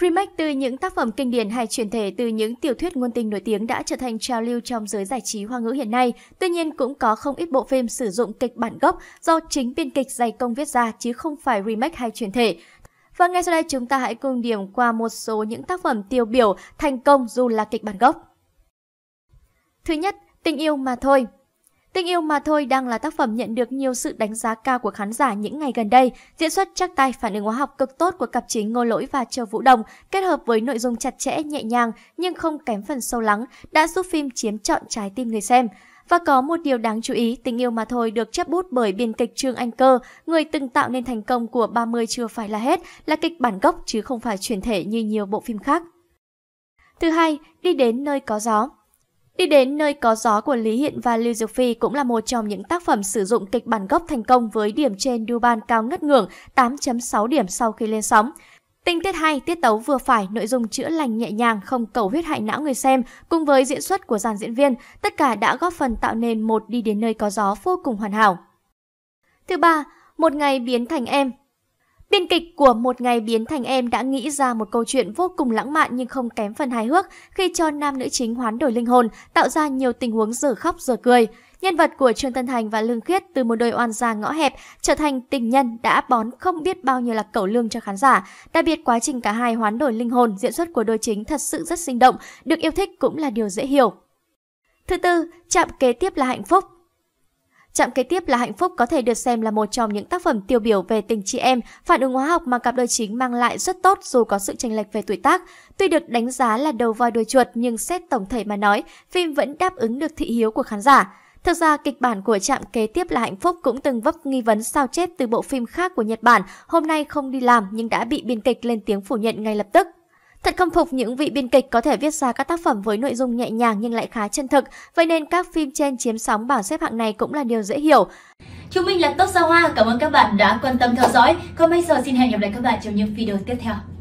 Remake từ những tác phẩm kinh điển hay truyền thể từ những tiểu thuyết ngôn tình nổi tiếng đã trở thành trào lưu trong giới giải trí hoa ngữ hiện nay. Tuy nhiên cũng có không ít bộ phim sử dụng kịch bản gốc do chính biên kịch dày công viết ra chứ không phải remake hay truyền thể. Và ngay sau đây chúng ta hãy cùng điểm qua một số những tác phẩm tiêu biểu thành công dù là kịch bản gốc. Thứ nhất, Tình yêu mà thôi Tình yêu mà thôi đang là tác phẩm nhận được nhiều sự đánh giá cao của khán giả những ngày gần đây. Diễn xuất chắc tay phản ứng hóa học cực tốt của cặp chính Ngô Lỗi và Châu Vũ Đồng kết hợp với nội dung chặt chẽ nhẹ nhàng nhưng không kém phần sâu lắng đã giúp phim chiếm trọn trái tim người xem. Và có một điều đáng chú ý, tình yêu mà thôi được chép bút bởi biên kịch Trương Anh Cơ, người từng tạo nên thành công của 30 chưa phải là hết, là kịch bản gốc chứ không phải chuyển thể như nhiều bộ phim khác. Thứ hai, đi đến nơi có gió. Đi đến nơi có gió của Lý Hiện và Lưu Diệc Phi cũng là một trong những tác phẩm sử dụng kịch bản gốc thành công với điểm trên Duban cao ngất ngưỡng 8.6 điểm sau khi lên sóng. Tinh tiết hay, tiết tấu vừa phải, nội dung chữa lành nhẹ nhàng, không cầu huyết hại não người xem, cùng với diễn xuất của dàn diễn viên, tất cả đã góp phần tạo nên một đi đến nơi có gió vô cùng hoàn hảo. Thứ ba, một ngày biến thành em, Biên kịch của Một Ngày Biến Thành Em đã nghĩ ra một câu chuyện vô cùng lãng mạn nhưng không kém phần hài hước khi cho nam nữ chính hoán đổi linh hồn, tạo ra nhiều tình huống giờ khóc giờ cười. Nhân vật của Trương Tân Thành và Lương Khiết từ một đôi oan gia ngõ hẹp trở thành tình nhân đã bón không biết bao nhiêu là cẩu lương cho khán giả. Đặc biệt quá trình cả hai hoán đổi linh hồn diễn xuất của đôi chính thật sự rất sinh động, được yêu thích cũng là điều dễ hiểu. Thứ tư, chạm kế tiếp là hạnh phúc. Chạm kế tiếp là Hạnh Phúc có thể được xem là một trong những tác phẩm tiêu biểu về tình chị em, phản ứng hóa học mà cặp đôi chính mang lại rất tốt dù có sự chênh lệch về tuổi tác. Tuy được đánh giá là đầu voi đuôi chuột nhưng xét tổng thể mà nói, phim vẫn đáp ứng được thị hiếu của khán giả. Thực ra, kịch bản của trạm kế tiếp là Hạnh Phúc cũng từng vấp nghi vấn sao chép từ bộ phim khác của Nhật Bản, hôm nay không đi làm nhưng đã bị biên kịch lên tiếng phủ nhận ngay lập tức. Thật không phục những vị biên kịch có thể viết ra các tác phẩm với nội dung nhẹ nhàng nhưng lại khá chân thực, vậy nên các phim trên chiếm sóng bảng xếp hạng này cũng là điều dễ hiểu. Chúng mình là Tốt Sao Hoa, cảm ơn các bạn đã quan tâm theo dõi. Còn bây giờ xin hẹn gặp lại các bạn trong những video tiếp theo.